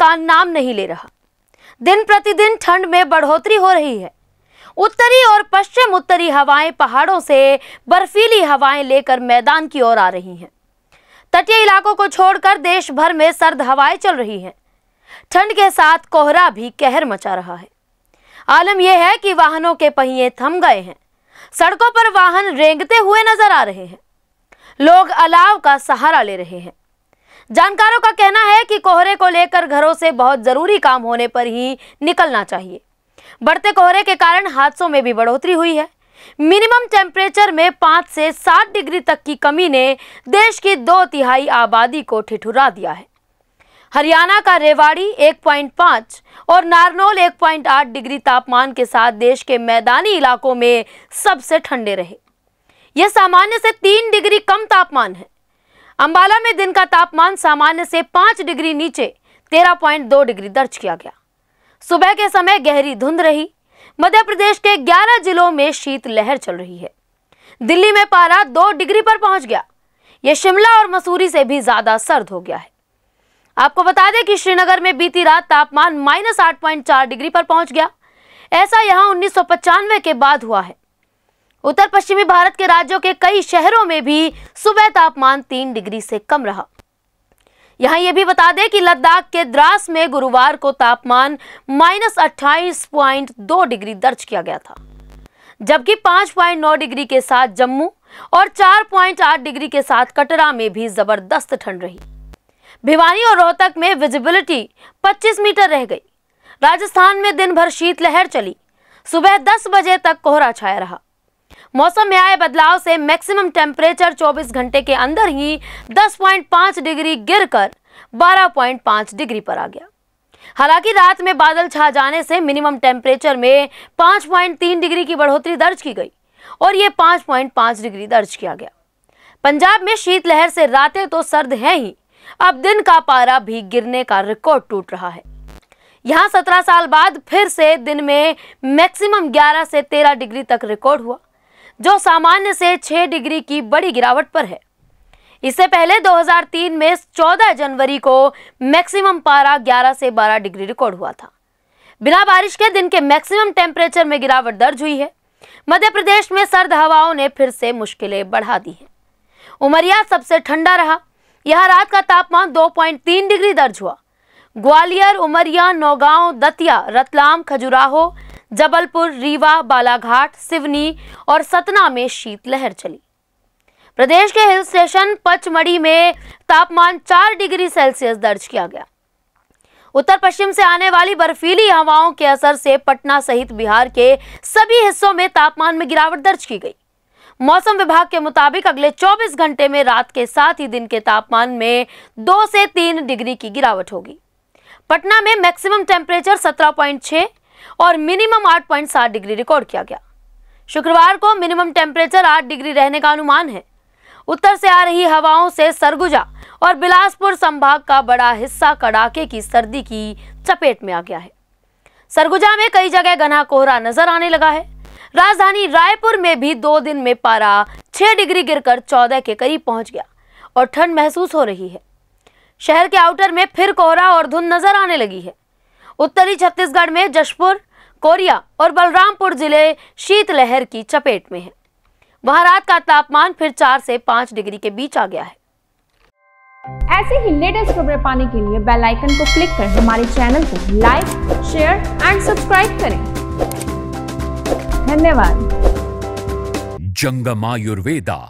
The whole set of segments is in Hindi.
का नाम नहीं ले रहा दिन प्रतिदिन ठंड में बढ़ोतरी हो रही है उत्तरी और पश्चिम उत्तरी हवाएं पहाड़ों से बर्फीली हवाएं लेकर मैदान की ओर आ रही हैं तटीय इलाकों को छोड़कर देश भर में सर्द हवाएं चल रही हैं ठंड के साथ कोहरा भी कहर मचा रहा है आलम यह है कि वाहनों के पहिए थम गए हैं सड़कों पर वाहन रेंगते हुए नजर आ रहे हैं लोग अलाव का सहारा ले रहे हैं जानकारों का कहना है कि कोहरे को लेकर घरों से बहुत ज़रूरी काम होने पर ही निकलना चाहिए बढ़ते कोहरे के कारण हादसों में भी बढ़ोतरी हुई है मिनिमम टेम्परेचर में पाँच से सात डिग्री तक की कमी ने देश की दो तिहाई आबादी को ठिठुरा दिया है हरियाणा का रेवाड़ी 1.5 और नारनौल 1.8 डिग्री तापमान के साथ देश के मैदानी इलाकों में सबसे ठंडे रहे यह सामान्य से तीन डिग्री कम तापमान है अंबाला में दिन का तापमान सामान्य से पांच डिग्री नीचे तेरह पॉइंट दो डिग्री दर्ज किया गया सुबह के समय गहरी धुंध रही मध्य प्रदेश के ग्यारह जिलों में शीतलहर चल रही है दिल्ली में पारा दो डिग्री पर पहुंच गया यह शिमला और मसूरी से भी ज्यादा सर्द हो गया है आपको बता दें कि श्रीनगर में बीती रात तापमान माइनस आठ डिग्री पर पहुंच गया ऐसा यहां उन्नीस के बाद हुआ है उत्तर पश्चिमी भारत के राज्यों के कई शहरों में भी सुबह तापमान तीन डिग्री से कम रहा यहां यह भी बता दें कि लद्दाख के द्रास में गुरुवार को तापमान माइनस अट्ठाईस प्वाइंट दो डिग्री दर्ज किया गया था जबकि पांच प्वाइंट नौ डिग्री के साथ जम्मू और चार प्वाइंट आठ डिग्री के साथ कटरा में भी जबरदस्त ठंड रही भिवानी और रोहतक में विजिबिलिटी पच्चीस मीटर रह गई राजस्थान में दिन भर शीतलहर चली सुबह दस बजे तक कोहरा छाया रहा मौसम में आए बदलाव से मैक्सिमम टेम्परेचर 24 घंटे के अंदर ही 10.5 डिग्री गिरकर 12.5 डिग्री पर आ गया हालांकि रात में बादल छा जाने से मिनिमम टेम्परेचर में 5.3 डिग्री की बढ़ोतरी दर्ज की गई और ये 5.5 डिग्री दर्ज किया गया पंजाब में शीतलहर से रातें तो सर्द हैं ही अब दिन का पारा भी गिरने का रिकॉर्ड टूट रहा है यहाँ सत्रह साल बाद फिर से दिन में मैक्सिमम 11 से 13 डिग्री तक रिकॉर्ड हुआ जो सामान्य से 6 डिग्री की बड़ी गिरावट पर है इससे पहले 2003 में 14 जनवरी को मैक्सिमम पारा 11 से 12 डिग्री रिकॉर्ड हुआ था बिना बारिश के दिन के मैक्सिमम टेम्परेचर में गिरावट दर्ज हुई है मध्य प्रदेश में सर्द हवाओं ने फिर से मुश्किलें बढ़ा दी हैं उमरिया सबसे ठंडा रहा यहाँ रात का तापमान 2.3 डिग्री दर्ज हुआ ग्वालियर उमरिया नौगांव दतिया रतलाम खजुराहो जबलपुर रीवा बालाघाट सिवनी और सतना में शीतलहर चली प्रदेश के हिल स्टेशन पचमढ़ी में तापमान 4 डिग्री सेल्सियस दर्ज किया गया उत्तर पश्चिम से आने वाली बर्फीली हवाओं के असर से पटना सहित बिहार के सभी हिस्सों में तापमान में गिरावट दर्ज की गई मौसम विभाग के मुताबिक अगले 24 घंटे में रात के साथ ही दिन के तापमान में दो से तीन डिग्री की गिरावट होगी पटना में मैक्सिमम टेम्परेचर 17.6 और मिनिमम 8.7 डिग्री रिकॉर्ड किया गया शुक्रवार को मिनिमम टेम्परेचर 8 डिग्री रहने का अनुमान है उत्तर से आ रही हवाओं से सरगुजा और बिलासपुर संभाग का बड़ा हिस्सा कड़ाके की सर्दी की चपेट में आ गया है सरगुजा में कई जगह घना कोहरा नजर आने लगा है राजधानी रायपुर में भी दो दिन में पारा छह डिग्री गिरकर चौदह के करीब पहुंच गया और ठंड महसूस हो रही है शहर के आउटर में फिर कोहरा और धुंध नजर आने लगी है उत्तरी छत्तीसगढ़ में जशपुर कोरिया और बलरामपुर जिले शीतलहर की चपेट में है वहां रात का तापमान फिर चार से पांच डिग्री के बीच आ गया है ऐसे ही लेटेस्ट खबरें पाने के लिए बेल आइकन को क्लिक कर हमारे चैनल को लाइक शेयर एंड सब्सक्राइब करें धन्यवाद जंगम आयुर्वेदा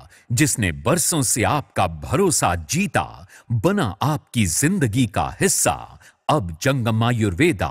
जिसने बरसों से आपका भरोसा जीता बना आपकी जिंदगी का हिस्सा अब जंगमायुर्वेदा